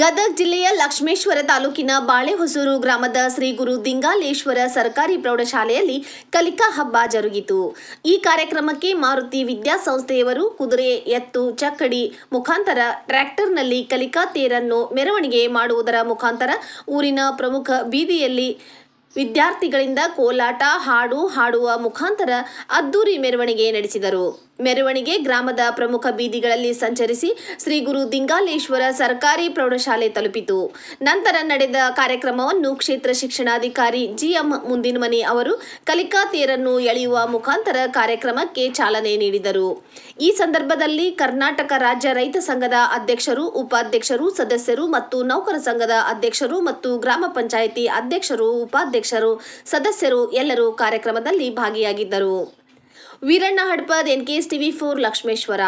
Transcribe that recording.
ಗದಗ ಜಿಲ್ಲೆಯ ಲಕ್ಷ್ಮೇಶ್ವರ ತಾಲೂಕಿನ ಬಾಳೆಹೊಸೂರು ಗ್ರಾಮದ ಶ್ರೀ ಗುರು ದಿಂಗಾಲೇಶ್ವರ ಸರ್ಕಾರಿ ಪ್ರೌಢಶಾಲೆಯಲ್ಲಿ ಕಲಿಕಾ ಹಬ್ಬ ಜರುಗಿತು ಈ ಕಾರ್ಯಕ್ರಮಕ್ಕೆ ಮಾರುತಿ ವಿದ್ಯಾಸಂಸ್ಥೆಯವರು ಕುದುರೆ ಎತ್ತು ಚಕ್ಕಡಿ ಮುಖಾಂತರ ಟ್ರ್ಯಾಕ್ಟರ್ನಲ್ಲಿ ಕಲಿಕಾ ತೇರನ್ನು ಮೆರವಣಿಗೆ ಮಾಡುವುದರ ಮುಖಾಂತರ ಊರಿನ ಪ್ರಮುಖ ಬೀದಿಯಲ್ಲಿ ವಿದ್ಯಾರ್ಥಿಗಳಿಂದ ಕೋಲಾಟ ಹಾಡು ಹಾಡುವ ಮುಖಾಂತರ ಅದ್ದೂರಿ ಮೆರವಣಿಗೆ ನಡೆಸಿದರು ಮೆರವಣಿಗೆ ಗ್ರಾಮದ ಪ್ರಮುಖ ಬೀದಿಗಳಲ್ಲಿ ಸಂಚರಿಸಿ ಶ್ರೀ ಗುರು ದಿಂಗಾಲೇಶ್ವರ ಸರ್ಕಾರಿ ಪ್ರೌಢಶಾಲೆ ತಲುಪಿತು ನಂತರ ನಡೆದ ಕಾರ್ಯಕ್ರಮವನ್ನು ಕ್ಷೇತ್ರ ಶಿಕ್ಷಣಾಧಿಕಾರಿ ಜಿಎಂ ಮುಂದಿನಮನಿ ಅವರು ಕಲಿಕಾ ತೇರನ್ನು ಎಳೆಯುವ ಮುಖಾಂತರ ಕಾರ್ಯಕ್ರಮಕ್ಕೆ ಚಾಲನೆ ನೀಡಿದರು ಈ ಸಂದರ್ಭದಲ್ಲಿ ಕರ್ನಾಟಕ ರಾಜ್ಯ ರೈತ ಸಂಘದ ಅಧ್ಯಕ್ಷರು ಉಪಾಧ್ಯಕ್ಷರು ಸದಸ್ಯರು ಮತ್ತು ನೌಕರ ಸಂಘದ ಅಧ್ಯಕ್ಷರು ಮತ್ತು ಗ್ರಾಮ ಪಂಚಾಯಿತಿ ಅಧ್ಯಕ್ಷರು ಉಪಾಧ್ಯಕ್ಷರು ಸದಸ್ಯರು ಎಲ್ಲರೂ ಕಾರ್ಯಕ್ರಮದಲ್ಲಿ ಭಾಗಿಯಾಗಿದ್ದರು Veeranna Hadpad N K S TV four Lakshmeshwar